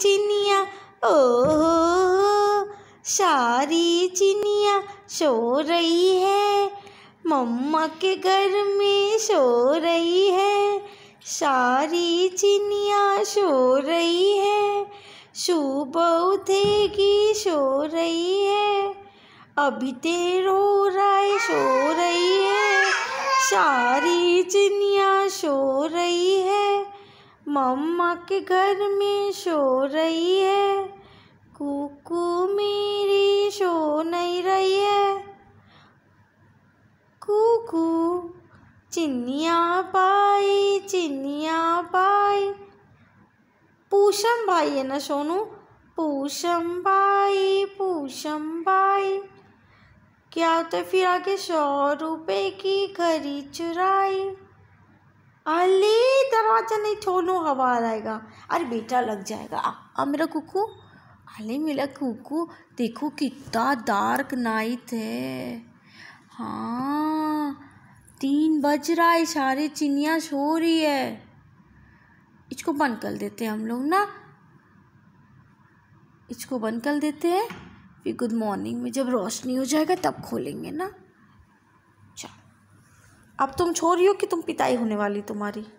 चिनिया ओ सारी चिनिया सो रही है मम्मा के घर में सो रही है सारी चिनिया सो रही है सुबह उठेगी सो रही है अभी देर हो रहा है सो रही है सारी चिनिया सो रही है मम्मा के घर में सो रही है कुकू मेरी सो नहीं रही है कुकू चिन्निया पाई चिन्निया पाई पूषम भाई है ना सोनू पूषम भाई पूषम भाई क्या होता तो है फिर आके सौ रुपए की घड़ी चुराई अली अच्छा नहीं छोड़ो हवा आएगा अरे बेटा लग जाएगा आ, मेरा कुकू अले मेरा कुकू देखो कितना डार्क नाइट है हाँ तीन बज रहा है सारे चिनिया सो रही है इसको बंद कर देते हैं हम लोग ना इसको बंद कर देते हैं फिर गुड मॉर्निंग में जब रोशनी हो जाएगा तब खोलेंगे ना अच्छा अब तुम छोड़ रही हो कि तुम पिताई होने वाली तुम्हारी